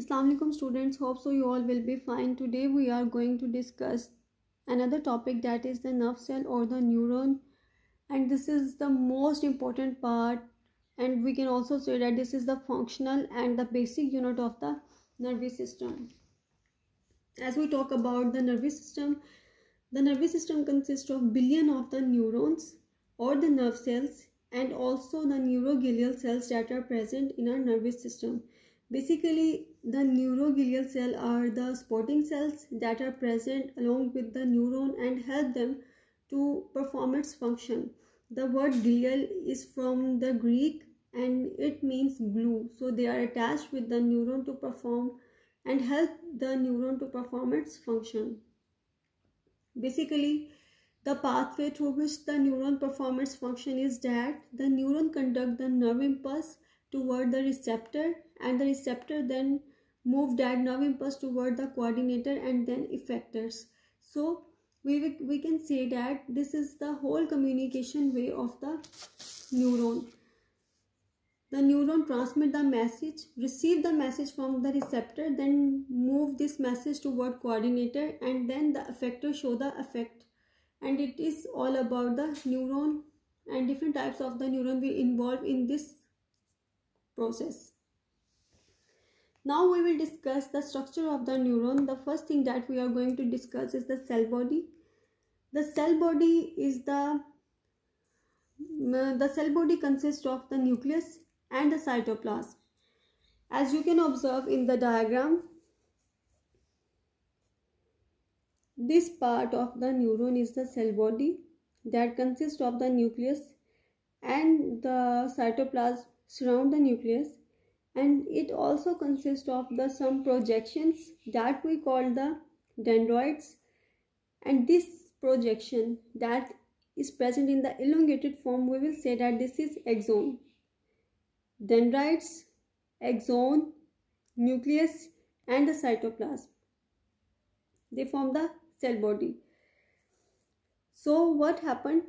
Assalamualaikum students hope so you all will be fine today we are going to discuss another topic that is the nerve cell or the neuron and this is the most important part and we can also say that this is the functional and the basic unit of the nervous system as we talk about the nervous system the nervous system consists of billion of the neurons or the nerve cells and also the neuroglial cells that are present in our nervous system Basically, the neuroglial cell are the supporting cells that are present along with the neuron and help them to perform its function. The word glial is from the Greek and it means glue. So they are attached with the neuron to perform and help the neuron to perform its function. Basically, the pathway through which the neuron performs function is that the neuron conduct the nerve impulse toward the receptor and the receptor then move diagonal impulse toward the coordinator and then effectors. So we, we can say that this is the whole communication way of the neuron. The neuron transmit the message, receive the message from the receptor, then move this message toward coordinator and then the effector show the effect. And it is all about the neuron and different types of the neuron will involve in this process. Now we will discuss the structure of the neuron. The first thing that we are going to discuss is the cell body. The cell body is the mm, the cell body consists of the nucleus and the cytoplasm. As you can observe in the diagram, this part of the neuron is the cell body that consists of the nucleus and the cytoplasm surround the nucleus and it also consists of the some projections that we call the dendrites and this projection that is present in the elongated form we will say that this is axon dendrites axon nucleus and the cytoplasm they form the cell body so what happened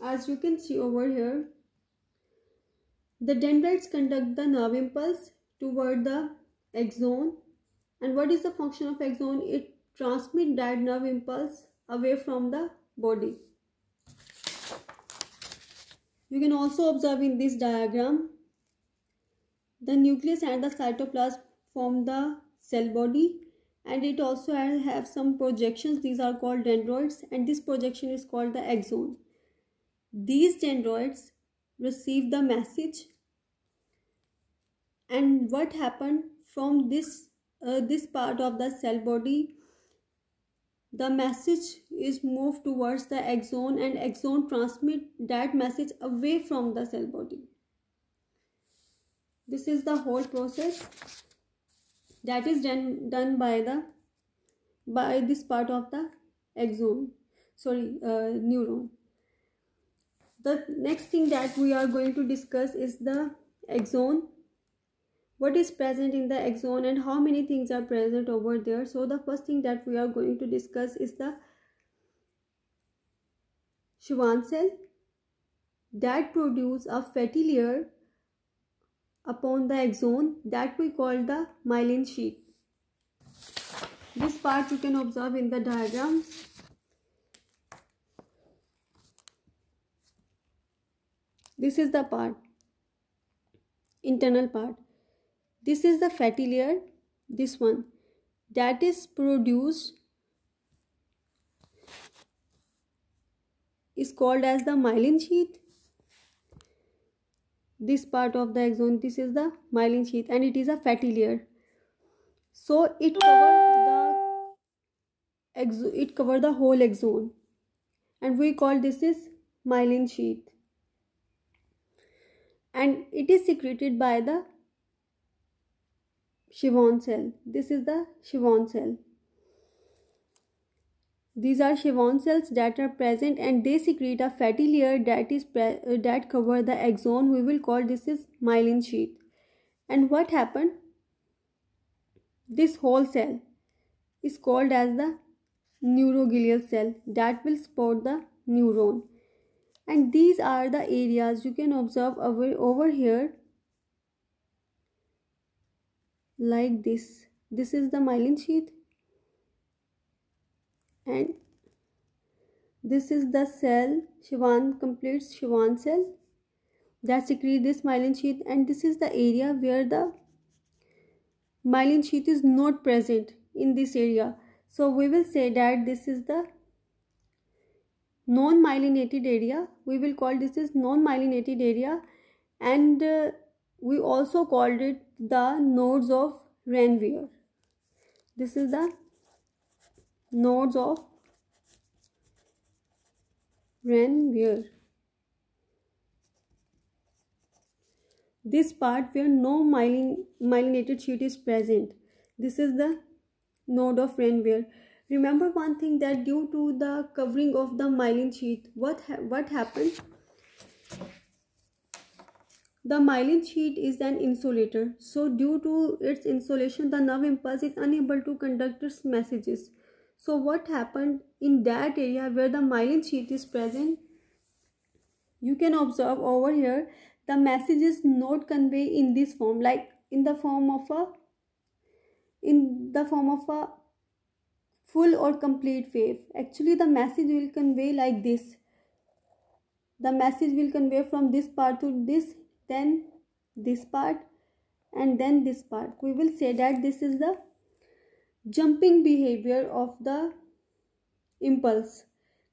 as you can see over here the dendrites conduct the nerve impulse toward the axon. And what is the function of axon? It transmits that nerve impulse away from the body. You can also observe in this diagram, the nucleus and the cytoplasm form the cell body and it also have some projections. These are called dendroids and this projection is called the axon. These dendroids received the message and what happened from this uh, this part of the cell body the message is moved towards the axon and axon transmit that message away from the cell body this is the whole process that is done, done by the by this part of the axon sorry uh, neuron the next thing that we are going to discuss is the axon what is present in the axon and how many things are present over there so the first thing that we are going to discuss is the Schwann cell that produce a fatty layer upon the axon that we call the myelin sheath. This part you can observe in the diagrams this is the part internal part this is the fatty layer this one that is produced is called as the myelin sheath this part of the axon this is the myelin sheath and it is a fatty layer so it cover the it cover the whole axon and we call this is myelin sheath and it is secreted by the Schwann cell. This is the Schwann cell. These are Schwann cells that are present and they secrete a fatty layer that is uh, that cover the axon. We will call this is myelin sheath. And what happened? This whole cell is called as the neuroglial cell that will support the neuron and these are the areas you can observe over, over here like this this is the myelin sheath and this is the cell Shivan completes Shivan cell that secrete this myelin sheath and this is the area where the myelin sheath is not present in this area so we will say that this is the non-myelinated area we will call this is non-myelinated area and uh, we also called it the nodes of Ranvier this is the nodes of Ranvier this part where no myelin myelinated sheet is present this is the node of Ranvier remember one thing that due to the covering of the myelin sheath what ha what happened the myelin sheath is an insulator so due to its insulation the nerve impulse is unable to conduct its messages so what happened in that area where the myelin sheath is present you can observe over here the messages not convey in this form like in the form of a in the form of a full or complete wave actually the message will convey like this the message will convey from this part to this then this part and then this part we will say that this is the jumping behavior of the impulse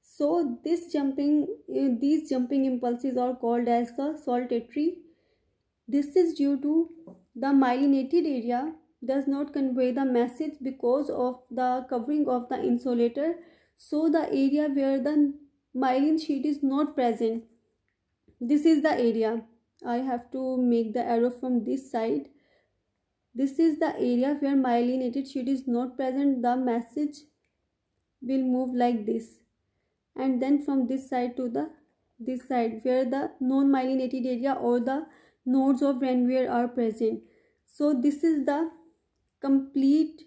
so this jumping uh, these jumping impulses are called as the saltatory this is due to the myelinated area does not convey the message because of the covering of the insulator so the area where the myelin sheet is not present this is the area i have to make the arrow from this side this is the area where myelinated sheet is not present the message will move like this and then from this side to the this side where the non myelinated area or the nodes of Ranvier are present so this is the complete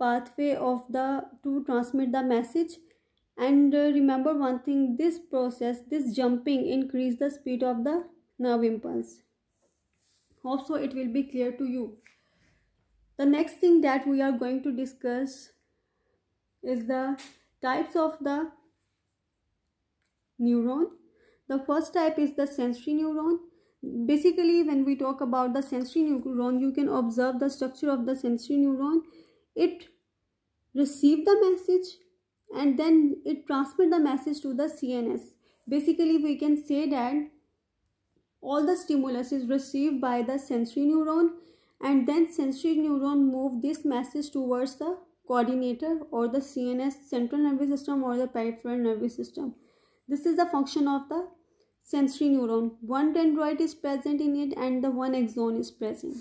pathway of the to transmit the message and uh, remember one thing this process this jumping increase the speed of the nerve impulse hope so it will be clear to you the next thing that we are going to discuss is the types of the neuron the first type is the sensory neuron basically when we talk about the sensory neuron you can observe the structure of the sensory neuron it receive the message and then it transmit the message to the cns basically we can say that all the stimulus is received by the sensory neuron and then sensory neuron move this message towards the coordinator or the cns central nervous system or the peripheral nervous system this is the function of the sensory neuron. One dendrite is present in it and the one axon is present.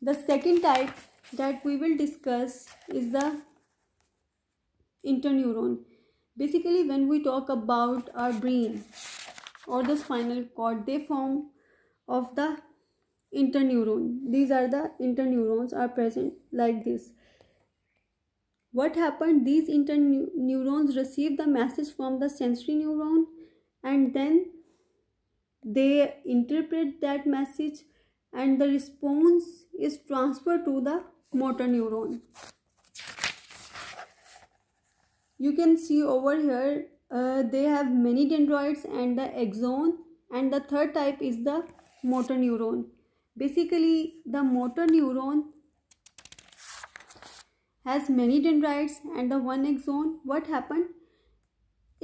The second type that we will discuss is the interneuron. Basically, when we talk about our brain or the spinal cord, they form of the interneuron. These are the interneurons are present like this. What happened? These interneurons receive the message from the sensory neuron and then they interpret that message and the response is transferred to the motor neuron you can see over here uh, they have many dendrites and the axon and the third type is the motor neuron basically the motor neuron has many dendrites and the one axon what happened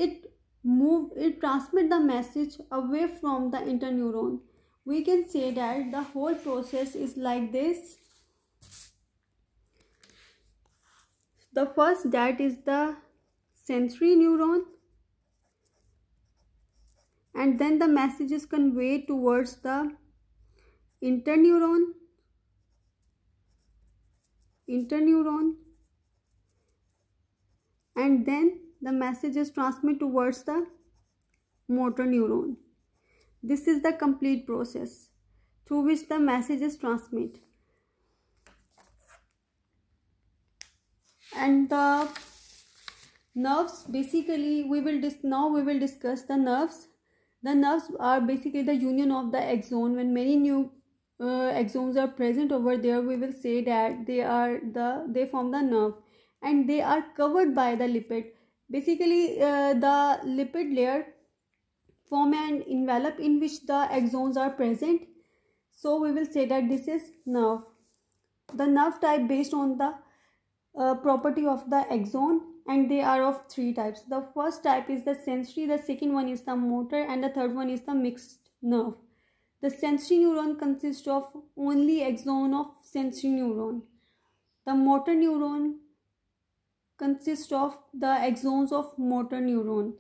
it move it transmit the message away from the interneuron we can say that the whole process is like this the first that is the sensory neuron and then the message is conveyed towards the interneuron interneuron and then the message is transmitted towards the motor neuron. This is the complete process through which the message is transmitted. And the nerves basically we will dis now we will discuss the nerves. The nerves are basically the union of the axon when many new uh, axons are present over there we will say that they are the they form the nerve and they are covered by the lipid Basically, uh, the lipid layer form an envelope in which the axons are present. So we will say that this is nerve. The nerve type based on the uh, property of the axon and they are of three types. The first type is the sensory, the second one is the motor and the third one is the mixed nerve. The sensory neuron consists of only axon of sensory neuron. The motor neuron consists of the axons of motor neuron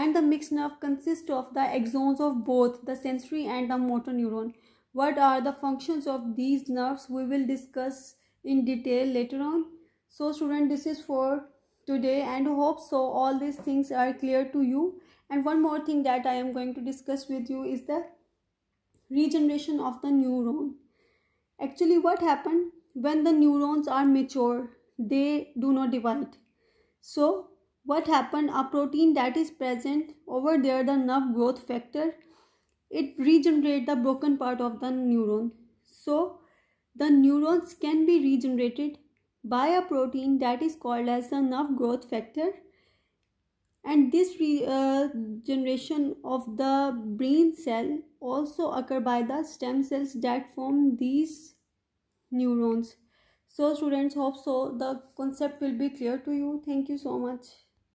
and the mixed nerve consists of the axons of both the sensory and the motor neuron. What are the functions of these nerves we will discuss in detail later on. So student this is for today and hope so all these things are clear to you and one more thing that I am going to discuss with you is the regeneration of the neuron. Actually what happened when the neurons are mature they do not divide so what happened a protein that is present over there the nerve growth factor it regenerate the broken part of the neuron so the neurons can be regenerated by a protein that is called as the nerve growth factor and this uh, regeneration uh, of the brain cell also occur by the stem cells that form these neurons so students hope so the concept will be clear to you thank you so much